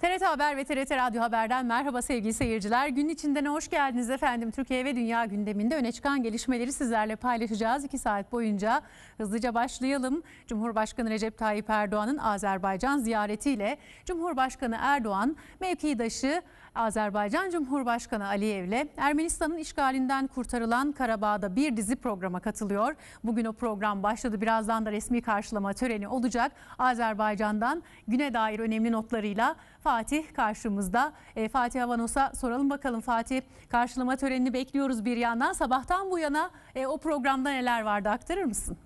TRT Haber ve TRT Radyo Haber'den merhaba sevgili seyirciler. Gün içinden hoş geldiniz efendim. Türkiye ve dünya gündeminde öne çıkan gelişmeleri sizlerle paylaşacağız. iki saat boyunca hızlıca başlayalım. Cumhurbaşkanı Recep Tayyip Erdoğan'ın Azerbaycan ziyaretiyle Cumhurbaşkanı Erdoğan mevkidaşı Azerbaycan Cumhurbaşkanı Aliyev'le Ermenistan'ın işgalinden kurtarılan Karabağ'da bir dizi programa katılıyor. Bugün o program başladı. Birazdan da resmi karşılama töreni olacak. Azerbaycan'dan güne dair önemli notlarıyla Fatih karşımızda. E, Fatih Havanos'a soralım bakalım Fatih. Karşılama törenini bekliyoruz bir yandan. Sabahtan bu yana e, o programda neler vardı aktarır mısın?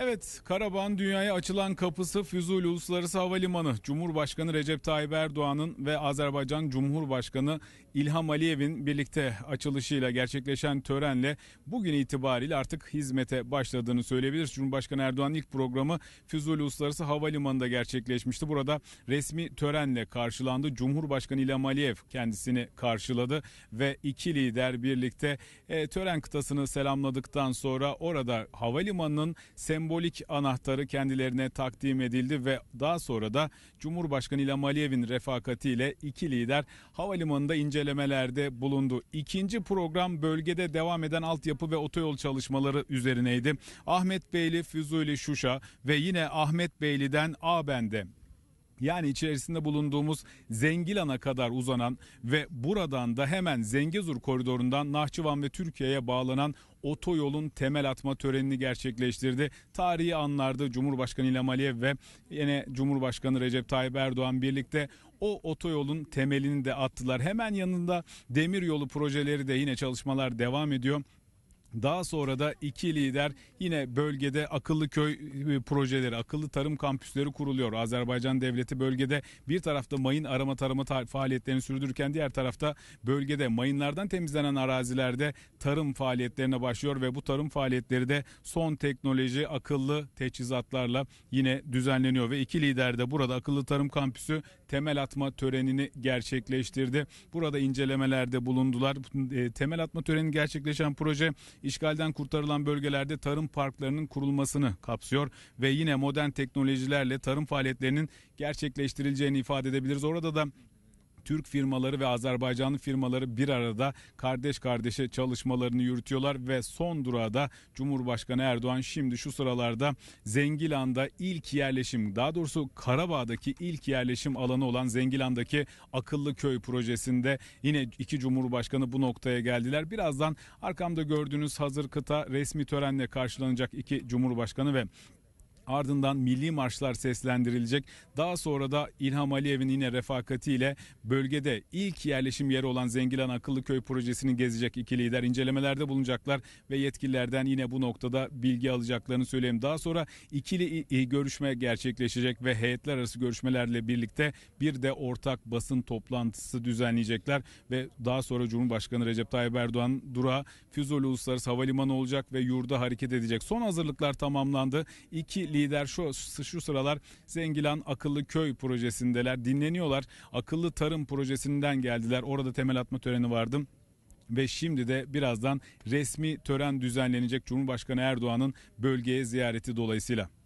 Evet, Karabağ'ın dünyaya açılan kapısı Füzuli Uluslararası Havalimanı. Cumhurbaşkanı Recep Tayyip Erdoğan'ın ve Azerbaycan Cumhurbaşkanı İlham Aliyev'in birlikte açılışıyla gerçekleşen törenle bugün itibariyle artık hizmete başladığını söyleyebiliriz. Cumhurbaşkanı Erdoğan ilk programı Füzuli Uluslararası Havalimanı'nda gerçekleşmişti. Burada resmi törenle karşılandı. Cumhurbaşkanı İlham Aliyev kendisini karşıladı ve iki lider birlikte e, tören kıtasını selamladıktan sonra orada havalimanının sembolü sembolik anahtarı kendilerine takdim edildi ve daha sonra da Cumhurbaşkanı ile Maliyevin refakatiyle iki lider havalimanında incelemelerde bulundu. İkinci program bölgede devam eden altyapı ve otoyol çalışmaları üzerineydi. Ahmet Beyli, Füzuli, Şuşa ve yine Ahmet Beyli'den Abende yani içerisinde bulunduğumuz Zengilan'a kadar uzanan ve buradan da hemen Zengezur koridorundan Nahçıvan ve Türkiye'ye bağlanan otoyolun temel atma törenini gerçekleştirdi. Tarihi anlarda Cumhurbaşkanı İlham Aliyev ve yine Cumhurbaşkanı Recep Tayyip Erdoğan birlikte o otoyolun temelini de attılar. Hemen yanında demir yolu projeleri de yine çalışmalar devam ediyor. Daha sonra da iki lider yine bölgede akıllı köy e, projeleri, akıllı tarım kampüsleri kuruluyor. Azerbaycan devleti bölgede bir tarafta mayın arama tarama faaliyetlerini sürdürürken diğer tarafta bölgede mayınlardan temizlenen arazilerde tarım faaliyetlerine başlıyor ve bu tarım faaliyetleri de son teknoloji akıllı teçhizatlarla yine düzenleniyor ve iki lider de burada akıllı tarım kampüsü temel atma törenini gerçekleştirdi. Burada incelemelerde bulundular. E, temel atma töreni gerçekleşen proje işgalden kurtarılan bölgelerde tarım parklarının kurulmasını kapsıyor ve yine modern teknolojilerle tarım faaliyetlerinin gerçekleştirileceğini ifade edebiliriz. Orada da Türk firmaları ve Azerbaycanlı firmaları bir arada kardeş kardeşe çalışmalarını yürütüyorlar ve son durağı da Cumhurbaşkanı Erdoğan şimdi şu sıralarda Zengilan'da ilk yerleşim daha doğrusu Karabağ'daki ilk yerleşim alanı olan Zengilan'daki akıllı köy projesinde yine iki Cumhurbaşkanı bu noktaya geldiler. Birazdan arkamda gördüğünüz hazır kıta resmi törenle karşılanacak iki Cumhurbaşkanı ve Ardından milli marşlar seslendirilecek. Daha sonra da İlham Aliyev'in yine refakatiyle bölgede ilk yerleşim yeri olan Zengilan Akıllı Köy projesini gezecek iki lider incelemelerde bulunacaklar ve yetkililerden yine bu noktada bilgi alacaklarını söyleyeyim. Daha sonra ikili görüşme gerçekleşecek ve heyetler arası görüşmelerle birlikte bir de ortak basın toplantısı düzenleyecekler ve daha sonra Cumhurbaşkanı Recep Tayyip Erdoğan Dura Füzuli Uluslararası Havalimanı olacak ve yurda hareket edecek. Son hazırlıklar tamamlandı. İki lider şu, şu sıralar Zengilan Akıllı Köy projesindeler. Dinleniyorlar. Akıllı Tarım projesinden geldiler. Orada temel atma töreni vardı ve şimdi de birazdan resmi tören düzenlenecek Cumhurbaşkanı Erdoğan'ın bölgeye ziyareti dolayısıyla.